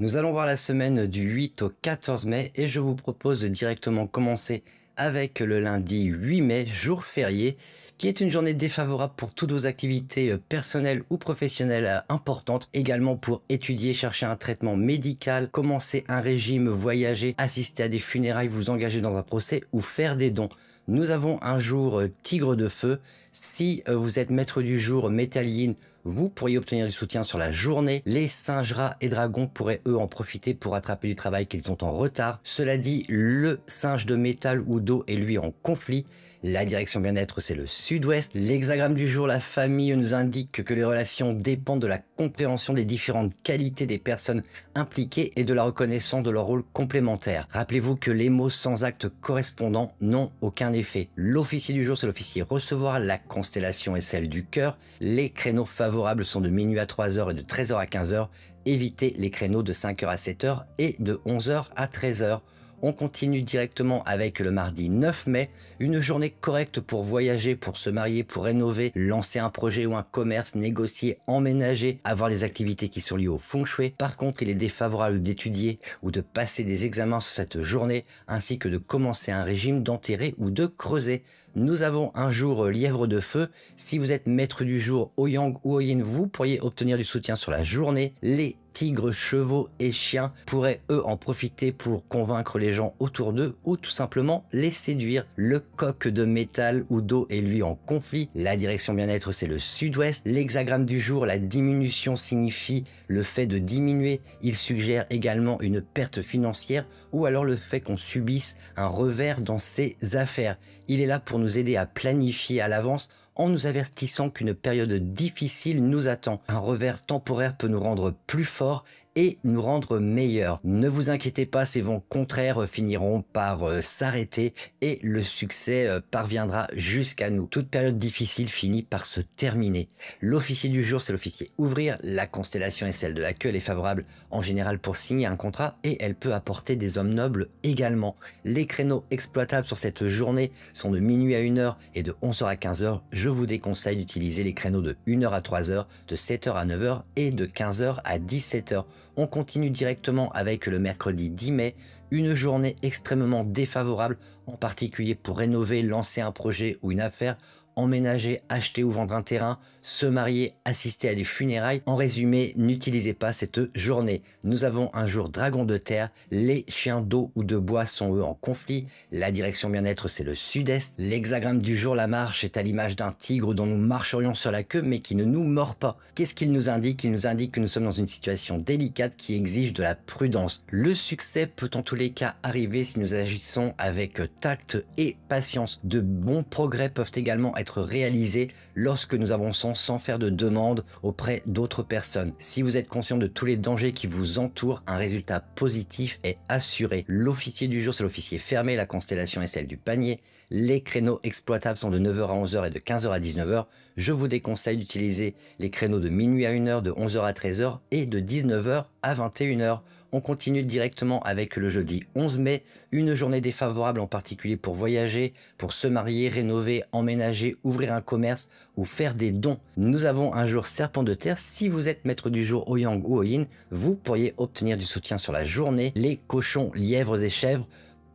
Nous allons voir la semaine du 8 au 14 mai et je vous propose de directement commencer avec le lundi 8 mai, jour férié, qui est une journée défavorable pour toutes vos activités euh, personnelles ou professionnelles euh, importantes, également pour étudier, chercher un traitement médical, commencer un régime, voyager, assister à des funérailles, vous engager dans un procès ou faire des dons. Nous avons un jour euh, tigre de feu. Si vous êtes maître du jour, métalline vous pourriez obtenir du soutien sur la journée. Les singes, rats et dragons pourraient eux en profiter pour attraper du travail qu'ils ont en retard. Cela dit, le singe de métal ou d'eau est lui en conflit la direction bien-être, c'est le sud-ouest. L'hexagramme du jour, la famille, nous indique que les relations dépendent de la compréhension des différentes qualités des personnes impliquées et de la reconnaissance de leur rôle complémentaire. Rappelez-vous que les mots sans actes correspondants n'ont aucun effet. L'officier du jour, c'est l'officier recevoir. La constellation est celle du cœur. Les créneaux favorables sont de minuit à 3h et de 13h à 15h. Évitez les créneaux de 5h à 7h et de 11h à 13h. On continue directement avec le mardi 9 mai, une journée correcte pour voyager, pour se marier, pour rénover, lancer un projet ou un commerce, négocier, emménager, avoir des activités qui sont liées au feng shui. Par contre, il est défavorable d'étudier ou de passer des examens sur cette journée, ainsi que de commencer un régime d'enterrer ou de creuser. Nous avons un jour euh, lièvre de feu. Si vous êtes maître du jour au yang ou au yin, vous pourriez obtenir du soutien sur la journée. Les tigres, chevaux et chiens pourraient eux en profiter pour convaincre les gens autour d'eux ou tout simplement les séduire. Le coq de métal ou d'eau est lui en conflit. La direction bien-être c'est le sud-ouest. L'hexagramme du jour, la diminution signifie le fait de diminuer. Il suggère également une perte financière ou alors le fait qu'on subisse un revers dans ses affaires. Il est là pour nous aider à planifier à l'avance en nous avertissant qu'une période difficile nous attend. Un revers temporaire peut nous rendre plus forts et nous rendre meilleurs. Ne vous inquiétez pas, ces vents contraires euh, finiront par euh, s'arrêter et le succès euh, parviendra jusqu'à nous. Toute période difficile finit par se terminer. L'officier du jour, c'est l'officier ouvrir. La constellation est celle de la queue. Elle est favorable en général pour signer un contrat et elle peut apporter des hommes nobles également. Les créneaux exploitables sur cette journée sont de minuit à 1h et de 11h à 15h. Je vous déconseille d'utiliser les créneaux de 1h à 3h, de 7h à 9h et de 15h à 17h. On continue directement avec le mercredi 10 mai, une journée extrêmement défavorable, en particulier pour rénover, lancer un projet ou une affaire, emménager, acheter ou vendre un terrain, se marier, assister à des funérailles. En résumé, n'utilisez pas cette journée. Nous avons un jour dragon de terre, les chiens d'eau ou de bois sont eux en conflit, la direction bien-être c'est le sud-est, l'hexagramme du jour la marche est à l'image d'un tigre dont nous marcherions sur la queue mais qui ne nous mord pas. Qu'est-ce qu'il nous indique Il nous indique que nous sommes dans une situation délicate qui exige de la prudence. Le succès peut en tous les cas arriver si nous agissons avec tact et patience. De bons progrès peuvent également être réalisés lorsque nous avançons sans faire de demande auprès d'autres personnes. Si vous êtes conscient de tous les dangers qui vous entourent, un résultat positif est assuré. L'officier du jour, c'est l'officier fermé, la constellation est celle du panier. Les créneaux exploitables sont de 9h à 11h et de 15h à 19h. Je vous déconseille d'utiliser les créneaux de minuit à 1h, de 11h à 13h et de 19h à 21h. On continue directement avec le jeudi 11 mai, une journée défavorable en particulier pour voyager, pour se marier, rénover, emménager, ouvrir un commerce ou faire des dons. Nous avons un jour serpent de terre, si vous êtes maître du jour au yang ou au yin, vous pourriez obtenir du soutien sur la journée. Les cochons, lièvres et chèvres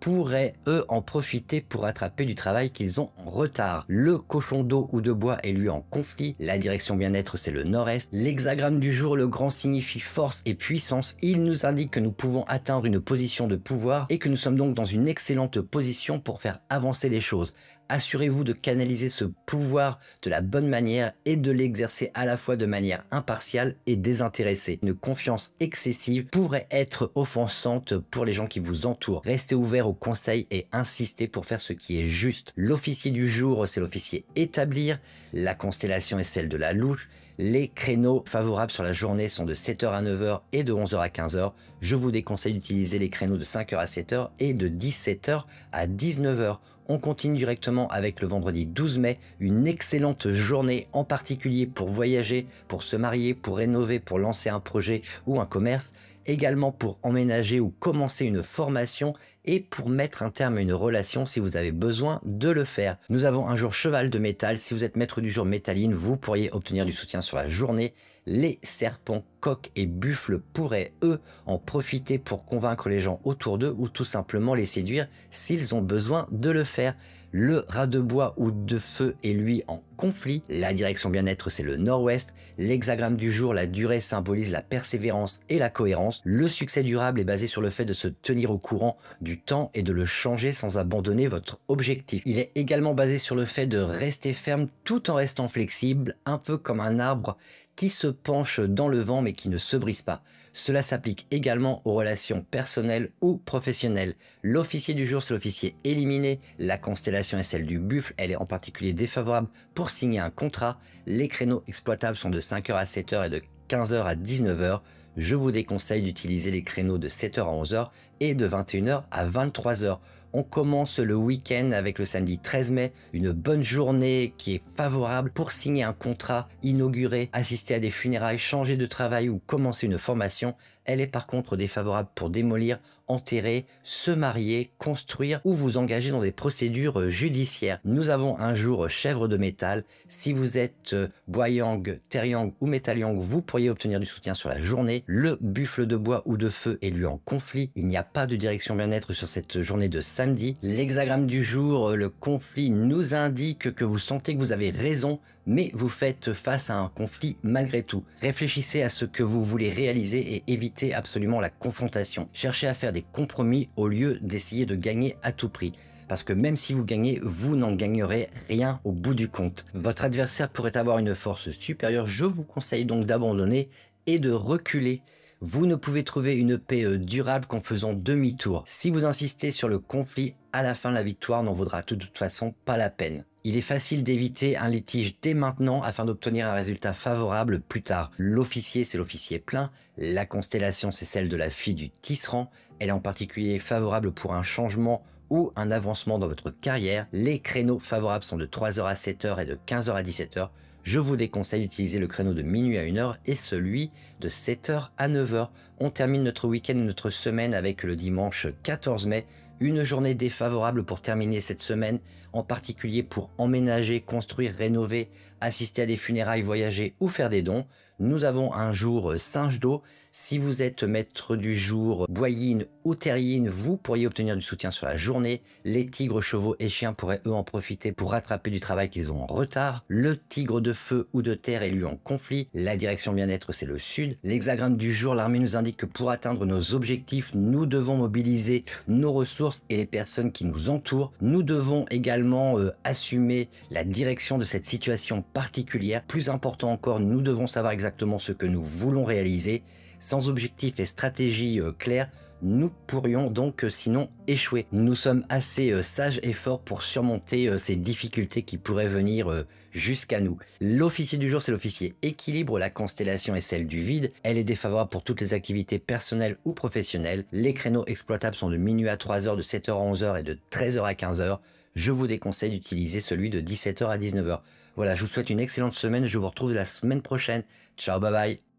pourraient eux en profiter pour attraper du travail qu'ils ont en retard. Le cochon d'eau ou de bois est lui en conflit, la direction bien-être c'est le nord-est, l'hexagramme du jour le grand signifie force et puissance, il nous indique que nous pouvons atteindre une position de pouvoir et que nous sommes donc dans une excellente position pour faire avancer les choses. Assurez-vous de canaliser ce pouvoir de la bonne manière et de l'exercer à la fois de manière impartiale et désintéressée. Une confiance excessive pourrait être offensante pour les gens qui vous entourent. Restez ouvert au conseil et insister pour faire ce qui est juste. L'officier du jour, c'est l'officier établir, la constellation est celle de la louche, les créneaux favorables sur la journée sont de 7h à 9h et de 11h à 15h. Je vous déconseille d'utiliser les créneaux de 5h à 7h et de 17h à 19h. On continue directement avec le vendredi 12 mai, une excellente journée en particulier pour voyager, pour se marier, pour rénover, pour lancer un projet ou un commerce, également pour emménager ou commencer une formation et pour mettre un terme à une relation si vous avez besoin de le faire. Nous avons un jour cheval de métal, si vous êtes maître du jour métalline, vous pourriez obtenir du soutien sur la journée, les serpents, coqs et buffles pourraient, eux, en profiter pour convaincre les gens autour d'eux ou tout simplement les séduire s'ils ont besoin de le faire le rat de bois ou de feu est lui en conflit, la direction bien-être c'est le nord-ouest, l'hexagramme du jour, la durée symbolise la persévérance et la cohérence, le succès durable est basé sur le fait de se tenir au courant du temps et de le changer sans abandonner votre objectif. Il est également basé sur le fait de rester ferme tout en restant flexible, un peu comme un arbre qui se penche dans le vent mais qui ne se brise pas. Cela s'applique également aux relations personnelles ou professionnelles. L'officier du jour, c'est l'officier éliminé. La constellation est celle du buffle. Elle est en particulier défavorable pour signer un contrat. Les créneaux exploitables sont de 5h à 7h et de 15h à 19h. Je vous déconseille d'utiliser les créneaux de 7h à 11h et de 21h à 23h. On commence le week-end avec le samedi 13 mai, une bonne journée qui est favorable pour signer un contrat, inaugurer, assister à des funérailles, changer de travail ou commencer une formation. Elle est par contre défavorable pour démolir, enterrer, se marier, construire ou vous engager dans des procédures judiciaires. Nous avons un jour chèvre de métal. Si vous êtes euh, boyang, teryang ou yang, vous pourriez obtenir du soutien sur la journée. Le buffle de bois ou de feu est lui en conflit. Il n'y a pas de direction bien-être sur cette journée de samedi L'hexagramme du jour, euh, le conflit, nous indique que vous sentez que vous avez raison, mais vous faites face à un conflit malgré tout. Réfléchissez à ce que vous voulez réaliser et évitez absolument la confrontation. Cherchez à faire des compromis au lieu d'essayer de gagner à tout prix parce que même si vous gagnez, vous n'en gagnerez rien au bout du compte. Votre adversaire pourrait avoir une force supérieure, je vous conseille donc d'abandonner et de reculer. Vous ne pouvez trouver une paix euh, durable qu'en faisant demi-tour. Si vous insistez sur le conflit, à la fin la victoire n'en vaudra de toute façon pas la peine. Il est facile d'éviter un litige dès maintenant afin d'obtenir un résultat favorable plus tard. L'officier, c'est l'officier plein, la constellation, c'est celle de la fille du tisserand, elle est en particulier favorable pour un changement ou un avancement dans votre carrière. Les créneaux favorables sont de 3h à 7h et de 15h à 17h je vous déconseille d'utiliser le créneau de minuit à 1h et celui de 7h à 9h. On termine notre week-end, notre semaine avec le dimanche 14 mai, une journée défavorable pour terminer cette semaine en particulier pour emménager, construire, rénover, assister à des funérailles, voyager ou faire des dons. Nous avons un jour euh, singe d'eau. Si vous êtes maître du jour boyine ou terrine, vous pourriez obtenir du soutien sur la journée. Les tigres, chevaux et chiens pourraient eux en profiter pour rattraper du travail qu'ils ont en retard. Le tigre de feu ou de terre est lui en conflit. La direction bien-être, c'est le sud. L'hexagramme du jour, l'armée nous indique que pour atteindre nos objectifs, nous devons mobiliser nos ressources et les personnes qui nous entourent. Nous devons également euh, assumer la direction de cette situation particulière. Plus important encore, nous devons savoir exactement ce que nous voulons réaliser. Sans objectifs et stratégie euh, claires, nous pourrions donc euh, sinon échouer. Nous sommes assez sages et forts pour surmonter ces difficultés qui pourraient venir jusqu'à nous. L'officier du jour, c'est l'officier équilibre, la constellation est celle du vide, elle est défavorable pour toutes les activités personnelles ou professionnelles, les créneaux exploitables sont de minuit à 3h, de 7h à 11h et de 13h à 15h je vous déconseille d'utiliser celui de 17h à 19h. Voilà, je vous souhaite une excellente semaine, je vous retrouve la semaine prochaine. Ciao, bye bye